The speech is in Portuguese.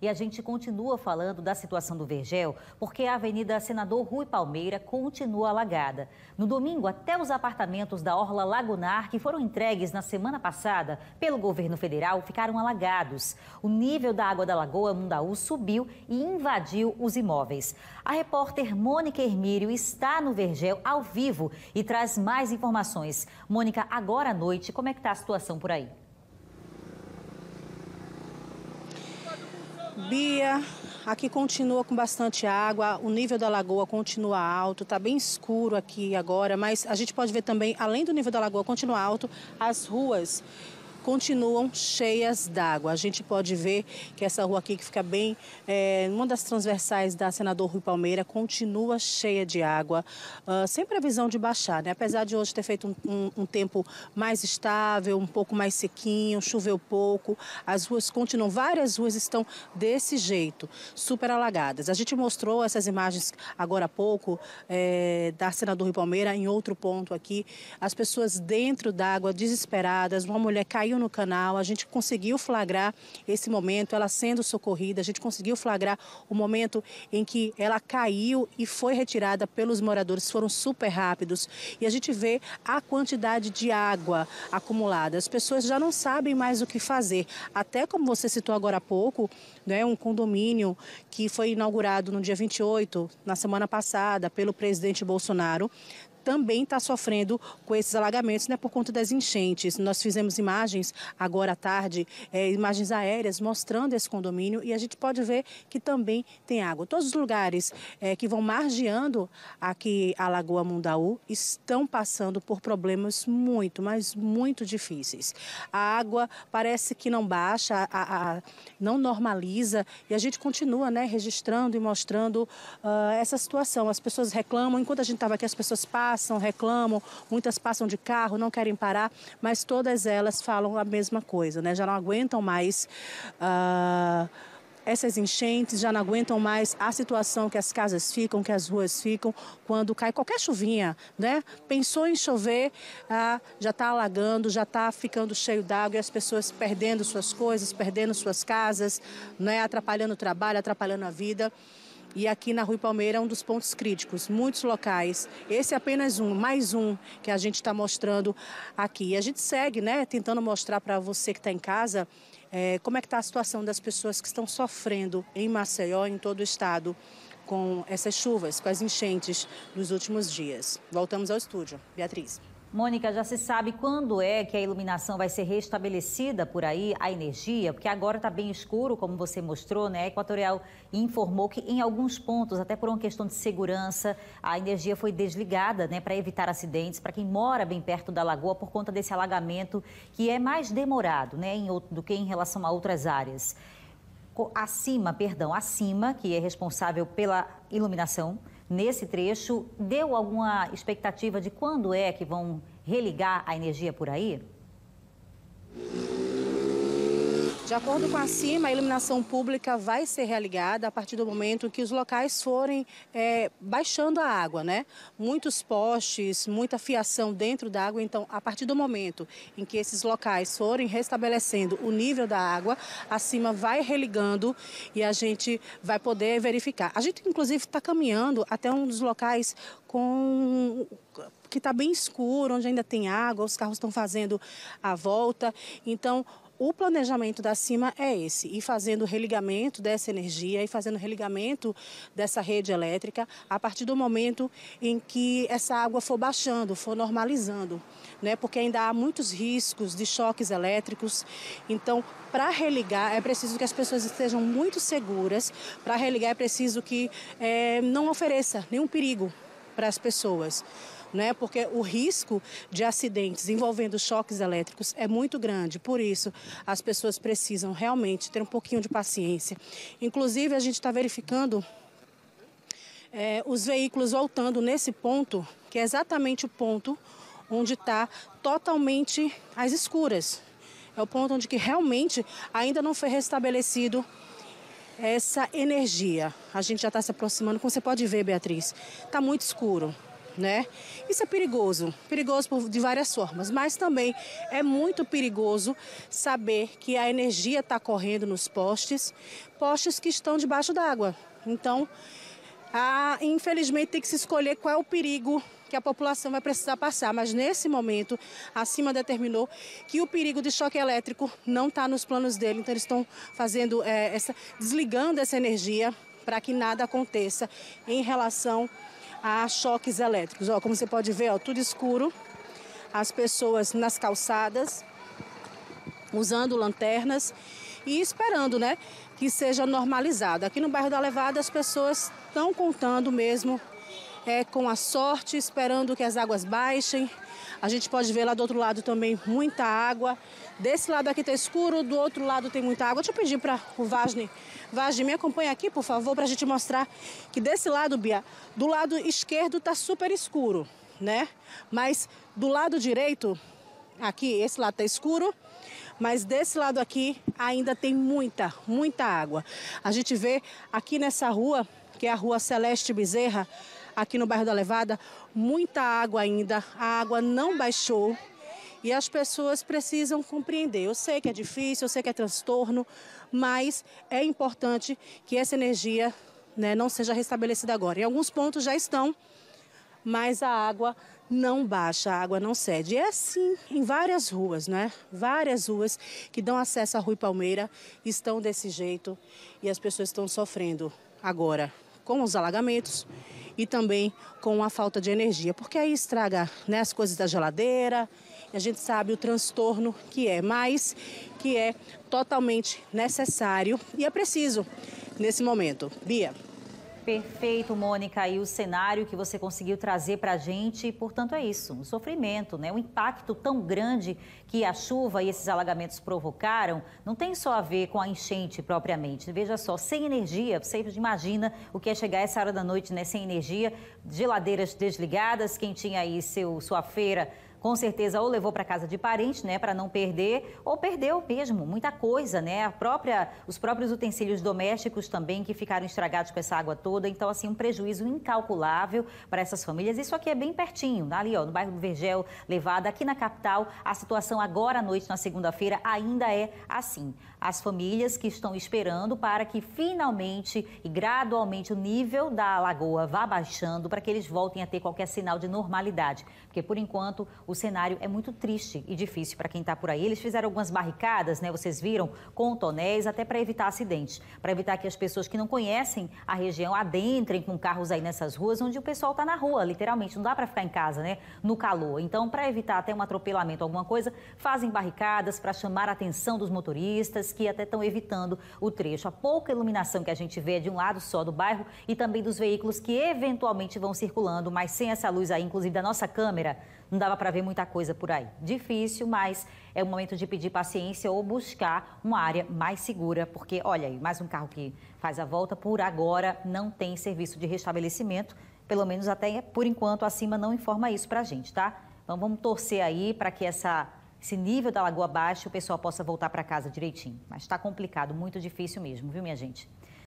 E a gente continua falando da situação do Vergel, porque a Avenida Senador Rui Palmeira continua alagada. No domingo, até os apartamentos da Orla Lagunar, que foram entregues na semana passada pelo governo federal, ficaram alagados. O nível da água da Lagoa Mundaú subiu e invadiu os imóveis. A repórter Mônica Hermírio está no Vergel ao vivo e traz mais informações. Mônica, agora à noite, como é que está a situação por aí? Bia, aqui continua com bastante água, o nível da lagoa continua alto, está bem escuro aqui agora, mas a gente pode ver também, além do nível da lagoa continuar alto, as ruas continuam cheias d'água. A gente pode ver que essa rua aqui, que fica bem, é, uma das transversais da Senador Rui Palmeira, continua cheia de água, uh, ah, sem previsão de baixar, né? Apesar de hoje ter feito um, um, um tempo mais estável, um pouco mais sequinho, choveu pouco, as ruas continuam, várias ruas estão desse jeito, super alagadas. A gente mostrou essas imagens agora há pouco é, da Senador Rui Palmeira, em outro ponto aqui, as pessoas dentro d'água, desesperadas, uma mulher caiu no canal, a gente conseguiu flagrar esse momento, ela sendo socorrida, a gente conseguiu flagrar o momento em que ela caiu e foi retirada pelos moradores, foram super rápidos. E a gente vê a quantidade de água acumulada. As pessoas já não sabem mais o que fazer. Até como você citou agora há pouco, né, um condomínio que foi inaugurado no dia 28, na semana passada, pelo presidente Bolsonaro, também está sofrendo com esses alagamentos, né, por conta das enchentes. Nós fizemos imagens agora à tarde, é, imagens aéreas mostrando esse condomínio e a gente pode ver que também tem água. Todos os lugares é, que vão margeando aqui a Lagoa Mundaú estão passando por problemas muito, mas muito difíceis. A água parece que não baixa, a, a, não normaliza e a gente continua né, registrando e mostrando uh, essa situação. As pessoas reclamam, enquanto a gente estava aqui, as pessoas passam passam, reclamam, muitas passam de carro, não querem parar, mas todas elas falam a mesma coisa, né? Já não aguentam mais. Uh essas enchentes já não aguentam mais a situação que as casas ficam, que as ruas ficam, quando cai qualquer chuvinha, né? Pensou em chover, ah, já está alagando, já está ficando cheio d'água e as pessoas perdendo suas coisas, perdendo suas casas, né? atrapalhando o trabalho, atrapalhando a vida. E aqui na Rui Palmeira é um dos pontos críticos, muitos locais. Esse é apenas um, mais um que a gente está mostrando aqui. E a gente segue, né, tentando mostrar para você que está em casa é, como é que está a situação das pessoas que estão sofrendo em Maceió, em todo o estado, com essas chuvas, com as enchentes dos últimos dias. Voltamos ao estúdio. Beatriz. Mônica, já se sabe quando é que a iluminação vai ser restabelecida por aí, a energia? Porque agora está bem escuro, como você mostrou, né? A Equatorial informou que em alguns pontos, até por uma questão de segurança, a energia foi desligada, né? Para evitar acidentes, para quem mora bem perto da lagoa, por conta desse alagamento que é mais demorado, né? Outro, do que em relação a outras áreas. Acima, perdão, acima, que é responsável pela iluminação, nesse trecho. Deu alguma expectativa de quando é que vão religar a energia por aí? De acordo com a CIMA, a iluminação pública vai ser realigada a partir do momento que os locais forem é, baixando a água, né? Muitos postes, muita fiação dentro da água, então a partir do momento em que esses locais forem restabelecendo o nível da água, a CIMA vai religando e a gente vai poder verificar. A gente, inclusive, está caminhando até um dos locais com que está bem escuro, onde ainda tem água, os carros estão fazendo a volta. Então, o planejamento da CIMA é esse, e fazendo o religamento dessa energia e fazendo o religamento dessa rede elétrica a partir do momento em que essa água for baixando, for normalizando, né? porque ainda há muitos riscos de choques elétricos. Então, para religar, é preciso que as pessoas estejam muito seguras, para religar é preciso que é, não ofereça nenhum perigo para as pessoas né? Porque o risco de acidentes envolvendo choques elétricos é muito grande. Por isso, as pessoas precisam realmente ter um pouquinho de paciência. Inclusive, a gente está verificando é, os veículos voltando nesse ponto, que é exatamente o ponto onde está totalmente às escuras. É o ponto onde que realmente ainda não foi restabelecido essa energia. A gente já está se aproximando, como você pode ver, Beatriz, está muito escuro né? Isso é perigoso, perigoso de várias formas, mas também é muito perigoso saber que a energia está correndo nos postes, postes que estão debaixo d'água. Então, a, infelizmente tem que se escolher qual é o perigo que a população vai precisar passar, mas nesse momento a CIMA determinou que o perigo de choque elétrico não está nos planos dele, então eles estão fazendo é, essa, desligando essa energia para que nada aconteça em relação a choques elétricos. Ó, como você pode ver, ó, tudo escuro, as pessoas nas calçadas, usando lanternas e esperando né, que seja normalizado. Aqui no bairro da Levada, as pessoas estão contando mesmo é, com a sorte, esperando que as águas baixem. A gente pode ver lá do outro lado também muita água. Desse lado aqui está escuro, do outro lado tem muita água. Deixa eu pedir para o Vasne. Vasne, me acompanha aqui, por favor, para a gente mostrar que desse lado, Bia, do lado esquerdo está super escuro, né? Mas do lado direito, aqui, esse lado está escuro, mas desse lado aqui ainda tem muita, muita água. A gente vê aqui nessa rua, que é a rua Celeste Bezerra, aqui no bairro da Levada, muita água ainda, a água não baixou e as pessoas precisam compreender. Eu sei que é difícil, eu sei que é transtorno, mas é importante que essa energia né, não seja restabelecida agora. Em alguns pontos já estão, mas a água não baixa, a água não cede. E é assim em várias ruas, né? Várias ruas que dão acesso à Rui Palmeira estão desse jeito e as pessoas estão sofrendo agora com os alagamentos e também com a falta de energia, porque aí estraga né, as coisas da geladeira, a gente sabe o transtorno que é, mas que é totalmente necessário e é preciso nesse momento. Bia. Perfeito, Mônica, e o cenário que você conseguiu trazer para a gente, portanto, é isso, um sofrimento, né? um impacto tão grande que a chuva e esses alagamentos provocaram, não tem só a ver com a enchente propriamente. Veja só, sem energia, você imagina o que é chegar essa hora da noite, né? Sem energia, geladeiras desligadas, quem tinha aí seu, sua feira com certeza ou levou para casa de parente, né, para não perder, ou perdeu mesmo muita coisa, né? A própria, os próprios utensílios domésticos também que ficaram estragados com essa água toda. Então, assim, um prejuízo incalculável para essas famílias. Isso aqui é bem pertinho, né? ali, ó, no bairro do Vergel, levada aqui na capital. A situação agora à noite, na segunda-feira, ainda é assim. As famílias que estão esperando para que finalmente e gradualmente o nível da lagoa vá baixando para que eles voltem a ter qualquer sinal de normalidade. Porque, por enquanto, o cenário é muito triste e difícil para quem está por aí. Eles fizeram algumas barricadas, né? Vocês viram, com tonéis, até para evitar acidentes, para evitar que as pessoas que não conhecem a região adentrem com carros aí nessas ruas, onde o pessoal está na rua, literalmente. Não dá para ficar em casa, né? No calor. Então, para evitar até um atropelamento, alguma coisa, fazem barricadas para chamar a atenção dos motoristas que até estão evitando o trecho. A pouca iluminação que a gente vê é de um lado só do bairro e também dos veículos que eventualmente vão circulando, mas sem essa luz aí, inclusive da nossa câmera, não dava para ver muita coisa por aí. Difícil, mas é o momento de pedir paciência ou buscar uma área mais segura, porque olha aí, mais um carro que faz a volta, por agora não tem serviço de restabelecimento, pelo menos até por enquanto acima não informa isso para a gente, tá? Então vamos torcer aí para que essa esse nível da Lagoa baixe, o pessoal possa voltar para casa direitinho. Mas está complicado, muito difícil mesmo, viu, minha gente?